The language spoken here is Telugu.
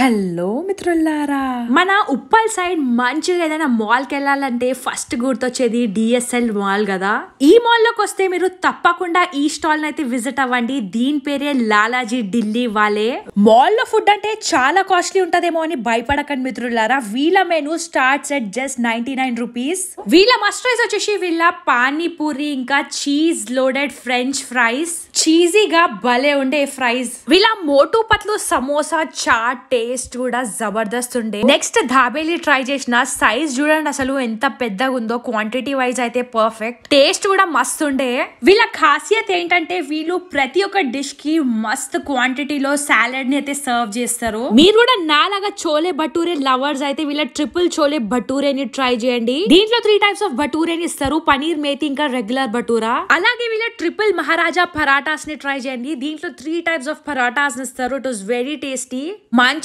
హలో మిత్రులారా మన ఉప్పల్ సైడ్ మంచిగా ఏదైనా మాల్కి వెళ్ళాలంటే ఫస్ట్ గుర్తొచ్చేది డిఎస్ఎల్ మాల్ కదా ఈ మాల్లోకి వస్తే మీరు తప్పకుండా ఈ స్టాల్ అయితే విజిట్ అవ్వండి దీని పేరే లాలాజీ ఢిల్లీ వాళ్ళే మాల్లో ఫుడ్ అంటే చాలా కాస్ట్లీ ఉంటదేమో అని భయపడకండి మిత్రులారా వీళ్ళ menu starts set just ninety nine rupees వీళ్ళ రైస్ వచ్చేసి వీళ్ళ పానీపూరి ఇంకా చీజ్ లోడెడ్ ఫ్రెంచ్ ఫ్రైస్ చీజీగా భలే ఉండే ఫ్రైస్ వీళ్ళ మోటూ పట్లు సమోసా చాట్ టేస్ట్ కూడా జబర్దస్త్ ఉండే నెక్స్ట్ ధాబేలి ట్రై చేసిన సైజ్ చూడండి అసలు ఎంత పెద్దగా ఉందో క్వాంటిటీ వైజ్ అయితే పర్ఫెక్ట్ టేస్ట్ కూడా మస్తు ఉండే వీళ్ళ ఖాసియత్ ఏంటంటే వీళ్ళు ప్రతి ఒక్క డిష్ కి మస్త్ క్వాంటిటీలో సాలెడ్ ని అయితే సర్వ్ చేస్తారు మీరు కూడా నాలాగా చోలే భటూరే లవర్స్ అయితే వీళ్ళ ట్రిపుల్ చోలే ని ట్రై చేయండి దీంట్లో త్రీ టైప్స్ ఆఫ్ భటూరేని ఇస్తారు పనీర్ మేతి ఇంకా రెగ్యులర్ భటూరా అలాగే వీళ్ళ ట్రిపుల్ మహారాజా పరాటా రాసిని ట్రై చేయండి దీంట్లో త్రీ టైప్స్ ఆఫ్ పరాటాస్ ఇస్తారు it was very tasty Munch